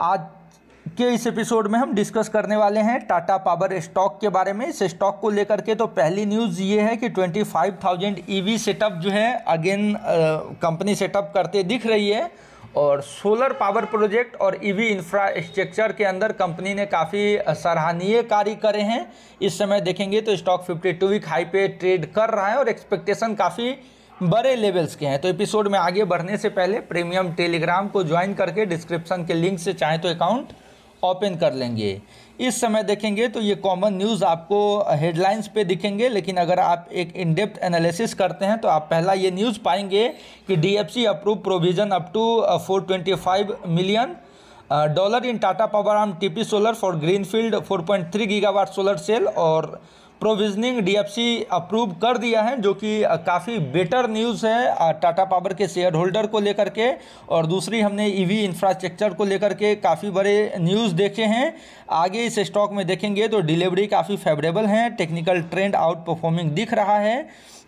आज के इस एपिसोड में हम डिस्कस करने वाले हैं टाटा पावर स्टॉक के बारे में इस स्टॉक को लेकर के तो पहली न्यूज़ ये है कि 25,000 ईवी सेटअप जो है अगेन कंपनी सेटअप करते दिख रही है और सोलर पावर प्रोजेक्ट और ईवी e इंफ्रास्ट्रक्चर के अंदर कंपनी ने काफ़ी सराहनीय कार्य करे हैं इस समय देखेंगे तो स्टॉक 52 वीक हाई पे ट्रेड कर रहा है और एक्सपेक्टेशन काफ़ी बड़े लेवल्स के हैं तो एपिसोड में आगे बढ़ने से पहले प्रीमियम टेलीग्राम को ज्वाइन करके डिस्क्रिप्शन के लिंक से चाहें तो अकाउंट ओपन कर लेंगे इस समय देखेंगे तो ये कॉमन न्यूज़ आपको हेडलाइंस पे दिखेंगे लेकिन अगर आप एक इनडेप्थ एनालिसिस करते हैं तो आप पहला ये न्यूज़ पाएंगे कि DFC approve provision up to 425 million dollar in Tata power आम TP solar for greenfield 4.3 gigawatt solar cell और प्रोविजनिंग डीएफसी अप्रूव कर दिया है जो कि काफ़ी बेटर न्यूज़ है टाटा पावर के शेयर होल्डर को लेकर के और दूसरी हमने ईवी e इंफ्रास्ट्रक्चर को लेकर के काफ़ी बड़े न्यूज़ देखे हैं आगे इस स्टॉक में देखेंगे तो डिलीवरी काफ़ी फेवरेबल हैं टेक्निकल ट्रेंड आउट परफॉर्मिंग दिख रहा है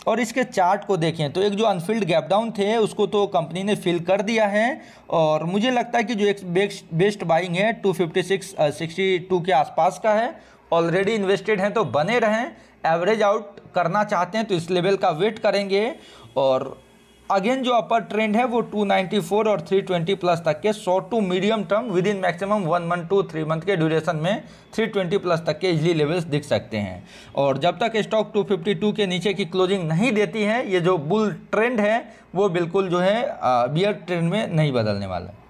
और इसके चार्ट को देखें तो एक जो अनफिल्ड गैप डाउन थे उसको तो कंपनी ने फिल कर दिया है और मुझे लगता है कि जो एक बेस्ट बाइंग है two fifty six sixty two के आसपास का है ऑलरेडी इन्वेस्टेड हैं तो बने रहें एवरेज आउट करना चाहते हैं तो इस लेवल का वेट करेंगे और अगेन जो अपर ट्रेंड है वो 294 और 320 प्लस तक के short to medium term within maximum one month to three month के ड्यूरेशन में 320 प्लस तक के इजली लेवल्स दिख सकते हैं और जब तक स्टॉक 252 के नीचे की क्लोजिंग नहीं देती है ये जो बुल ट्रेंड है वो बिल्कुल जो है बियर ट्रेंड में नहीं बदलने वाला है